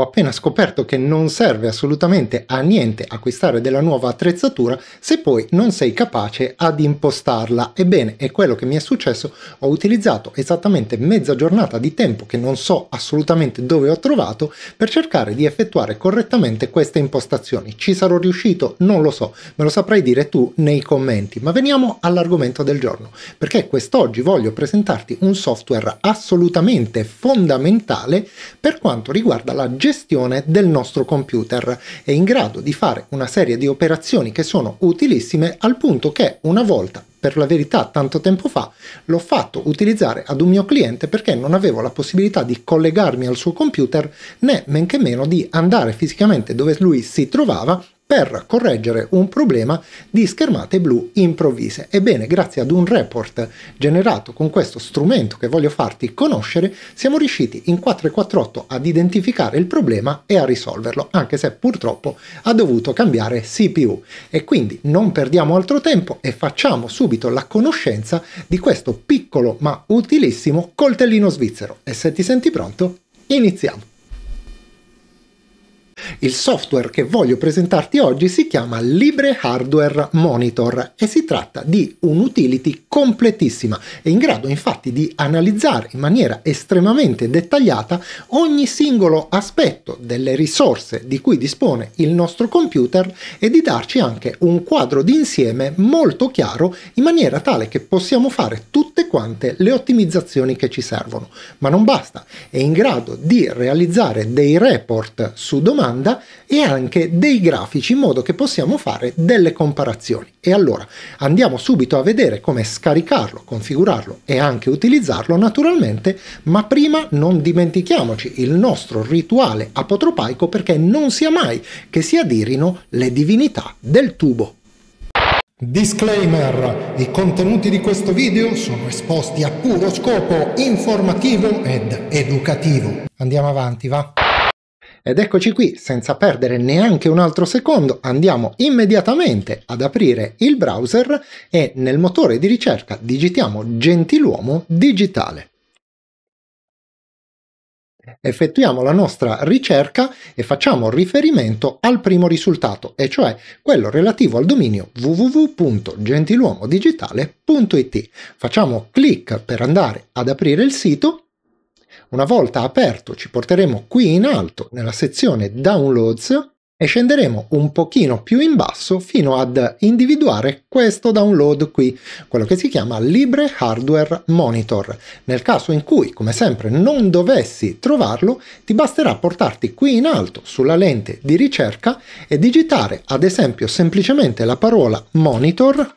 ho appena scoperto che non serve assolutamente a niente acquistare della nuova attrezzatura se poi non sei capace ad impostarla. Ebbene, è quello che mi è successo, ho utilizzato esattamente mezza giornata di tempo che non so assolutamente dove ho trovato per cercare di effettuare correttamente queste impostazioni. Ci sarò riuscito? Non lo so, me lo saprai dire tu nei commenti, ma veniamo all'argomento del giorno, perché quest'oggi voglio presentarti un software assolutamente fondamentale per quanto riguarda la gestione gestione del nostro computer. È in grado di fare una serie di operazioni che sono utilissime al punto che una volta per la verità tanto tempo fa, l'ho fatto utilizzare ad un mio cliente perché non avevo la possibilità di collegarmi al suo computer né men che meno di andare fisicamente dove lui si trovava per correggere un problema di schermate blu improvvise. Ebbene, grazie ad un report generato con questo strumento che voglio farti conoscere, siamo riusciti in 448 ad identificare il problema e a risolverlo, anche se purtroppo ha dovuto cambiare CPU. E quindi non perdiamo altro tempo e facciamo subito la conoscenza di questo piccolo ma utilissimo coltellino svizzero. E se ti senti pronto, iniziamo! Il software che voglio presentarti oggi si chiama Libre Hardware Monitor e si tratta di un'utility completissima, è in grado infatti di analizzare in maniera estremamente dettagliata ogni singolo aspetto delle risorse di cui dispone il nostro computer e di darci anche un quadro d'insieme molto chiaro in maniera tale che possiamo fare tutte quante le ottimizzazioni che ci servono. Ma non basta, è in grado di realizzare dei report su domanda domanda e anche dei grafici in modo che possiamo fare delle comparazioni. E allora andiamo subito a vedere come scaricarlo, configurarlo e anche utilizzarlo naturalmente, ma prima non dimentichiamoci il nostro rituale apotropaico perché non sia mai che si adirino le divinità del tubo. Disclaimer! I contenuti di questo video sono esposti a puro scopo informativo ed educativo. Andiamo avanti, va? Ed eccoci qui, senza perdere neanche un altro secondo, andiamo immediatamente ad aprire il browser e nel motore di ricerca digitiamo gentiluomo digitale effettuiamo la nostra ricerca e facciamo riferimento al primo risultato, e cioè quello relativo al dominio www.gentiluomodigitale.it. Facciamo clic per andare ad aprire il sito una volta aperto ci porteremo qui in alto nella sezione Downloads e scenderemo un pochino più in basso fino ad individuare questo download qui, quello che si chiama Libre Hardware Monitor. Nel caso in cui, come sempre, non dovessi trovarlo, ti basterà portarti qui in alto sulla lente di ricerca e digitare, ad esempio, semplicemente la parola monitor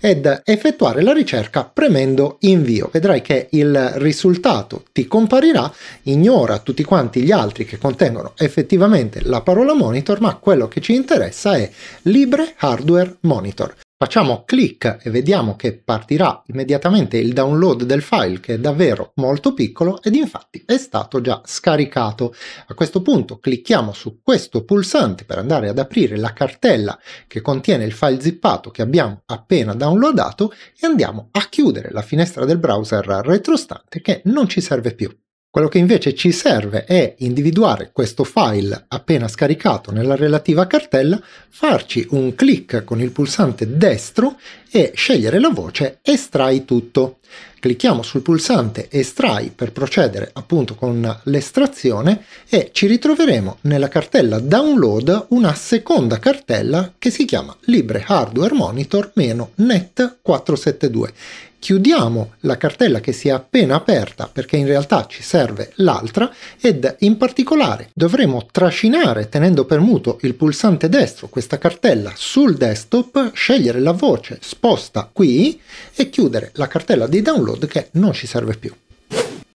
ed effettuare la ricerca premendo invio. Vedrai che il risultato ti comparirà, ignora tutti quanti gli altri che contengono effettivamente la parola monitor, ma quello che ci interessa è libre hardware monitor. Facciamo clic e vediamo che partirà immediatamente il download del file che è davvero molto piccolo ed infatti è stato già scaricato. A questo punto clicchiamo su questo pulsante per andare ad aprire la cartella che contiene il file zippato che abbiamo appena downloadato e andiamo a chiudere la finestra del browser retrostante che non ci serve più. Quello che invece ci serve è individuare questo file appena scaricato nella relativa cartella, farci un clic con il pulsante destro e scegliere la voce estrai tutto. Clicchiamo sul pulsante estrai per procedere appunto con l'estrazione e ci ritroveremo nella cartella download una seconda cartella che si chiama libre hardware monitor-net 472 chiudiamo la cartella che si è appena aperta perché in realtà ci serve l'altra ed in particolare dovremo trascinare tenendo per muto il pulsante destro questa cartella sul desktop, scegliere la voce sposta qui e chiudere la cartella di download che non ci serve più.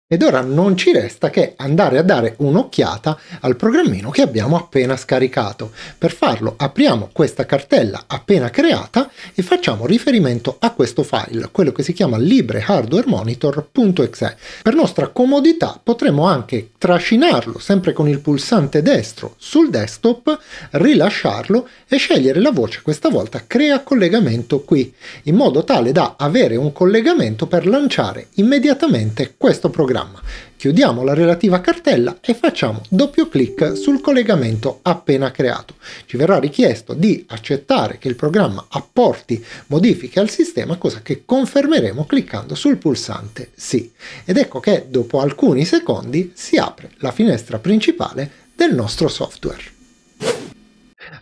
Ed ora non ci resta che andare a dare un'occhiata al programmino che abbiamo appena scaricato. Per farlo apriamo questa cartella appena creata e facciamo riferimento a questo file, quello che si chiama librehardwaremonitor.exe. Per nostra comodità potremo anche trascinarlo sempre con il pulsante destro sul desktop, rilasciarlo e scegliere la voce questa volta crea collegamento qui, in modo tale da avere un collegamento per lanciare immediatamente questo programma programma. Chiudiamo la relativa cartella e facciamo doppio clic sul collegamento appena creato. Ci verrà richiesto di accettare che il programma apporti modifiche al sistema, cosa che confermeremo cliccando sul pulsante Sì. Ed ecco che dopo alcuni secondi si apre la finestra principale del nostro software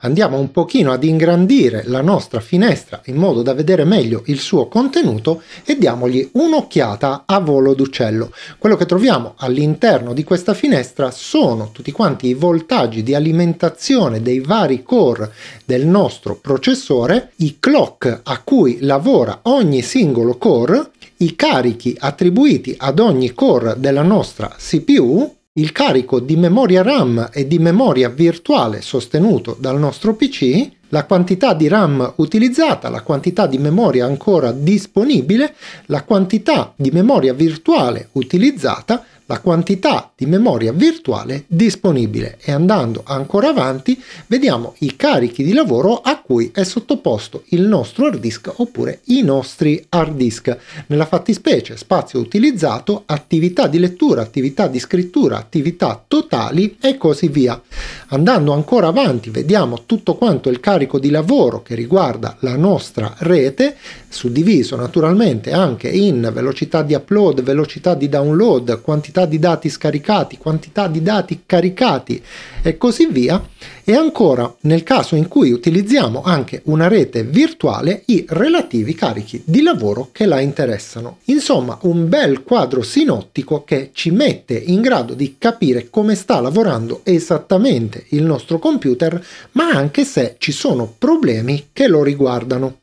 andiamo un pochino ad ingrandire la nostra finestra in modo da vedere meglio il suo contenuto e diamogli un'occhiata a volo d'uccello. Quello che troviamo all'interno di questa finestra sono tutti quanti i voltaggi di alimentazione dei vari core del nostro processore, i clock a cui lavora ogni singolo core, i carichi attribuiti ad ogni core della nostra CPU, il carico di memoria RAM e di memoria virtuale sostenuto dal nostro PC, la quantità di RAM utilizzata, la quantità di memoria ancora disponibile, la quantità di memoria virtuale utilizzata, la quantità di memoria virtuale disponibile e andando ancora avanti vediamo i carichi di lavoro a cui è sottoposto il nostro hard disk oppure i nostri hard disk. Nella fattispecie spazio utilizzato, attività di lettura, attività di scrittura, attività totali e così via. Andando ancora avanti vediamo tutto quanto il carico di lavoro che riguarda la nostra rete, suddiviso naturalmente anche in velocità di upload, velocità di download, quantità quantità di dati scaricati, quantità di dati caricati e così via. E ancora nel caso in cui utilizziamo anche una rete virtuale i relativi carichi di lavoro che la interessano. Insomma, un bel quadro sinottico che ci mette in grado di capire come sta lavorando esattamente il nostro computer, ma anche se ci sono problemi che lo riguardano.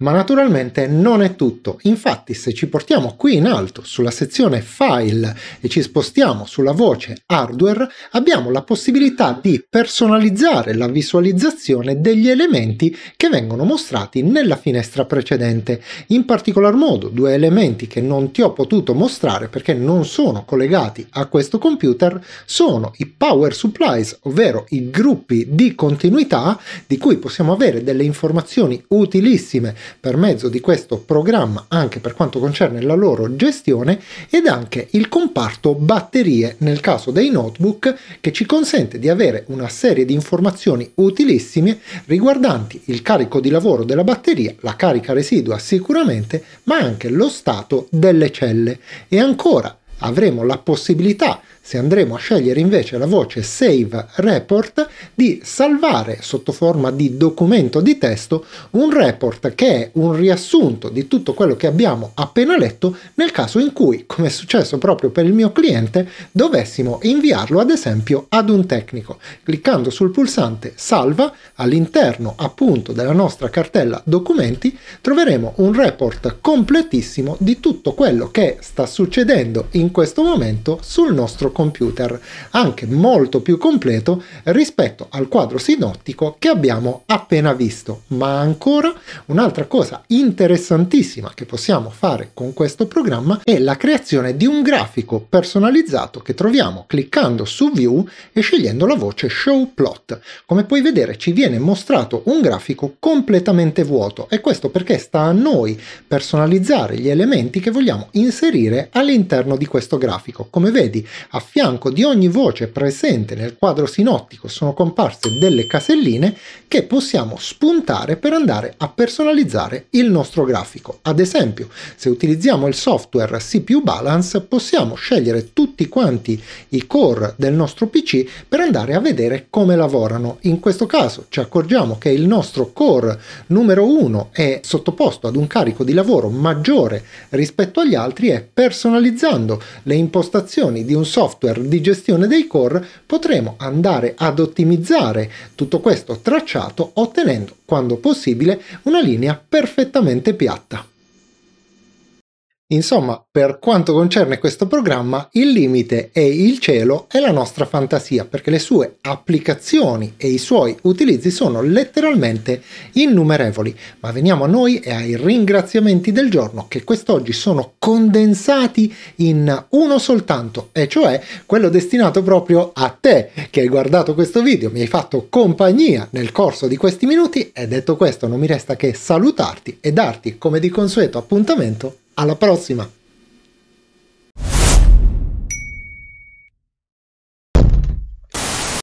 Ma naturalmente non è tutto, infatti se ci portiamo qui in alto sulla sezione File e ci spostiamo sulla voce Hardware abbiamo la possibilità di personalizzare la visualizzazione degli elementi che vengono mostrati nella finestra precedente, in particolar modo due elementi che non ti ho potuto mostrare perché non sono collegati a questo computer sono i Power Supplies, ovvero i gruppi di continuità di cui possiamo avere delle informazioni utilissime per mezzo di questo programma anche per quanto concerne la loro gestione ed anche il comparto batterie nel caso dei notebook che ci consente di avere una serie di informazioni utilissime riguardanti il carico di lavoro della batteria, la carica residua sicuramente, ma anche lo stato delle celle e ancora avremo la possibilità se andremo a scegliere invece la voce Save Report, di salvare sotto forma di documento di testo un report che è un riassunto di tutto quello che abbiamo appena letto nel caso in cui, come è successo proprio per il mio cliente, dovessimo inviarlo ad esempio ad un tecnico. Cliccando sul pulsante Salva, all'interno appunto della nostra cartella Documenti, troveremo un report completissimo di tutto quello che sta succedendo in questo momento sul nostro computer computer, anche molto più completo rispetto al quadro sinottico che abbiamo appena visto. Ma ancora un'altra cosa interessantissima che possiamo fare con questo programma è la creazione di un grafico personalizzato che troviamo cliccando su View e scegliendo la voce Show Plot. Come puoi vedere ci viene mostrato un grafico completamente vuoto e questo perché sta a noi personalizzare gli elementi che vogliamo inserire all'interno di questo grafico. Come vedi a fianco di ogni voce presente nel quadro sinottico sono comparse delle caselline che possiamo spuntare per andare a personalizzare il nostro grafico. Ad esempio, se utilizziamo il software CPU Balance possiamo scegliere tutti quanti i core del nostro PC per andare a vedere come lavorano. In questo caso ci accorgiamo che il nostro core numero 1 è sottoposto ad un carico di lavoro maggiore rispetto agli altri e personalizzando le impostazioni di un software software di gestione dei core potremo andare ad ottimizzare tutto questo tracciato ottenendo, quando possibile, una linea perfettamente piatta. Insomma, per quanto concerne questo programma, il limite è il cielo e la nostra fantasia, perché le sue applicazioni e i suoi utilizzi sono letteralmente innumerevoli. Ma veniamo a noi e ai ringraziamenti del giorno, che quest'oggi sono condensati in uno soltanto, e cioè quello destinato proprio a te che hai guardato questo video, mi hai fatto compagnia nel corso di questi minuti e detto questo non mi resta che salutarti e darti come di consueto appuntamento alla prossima!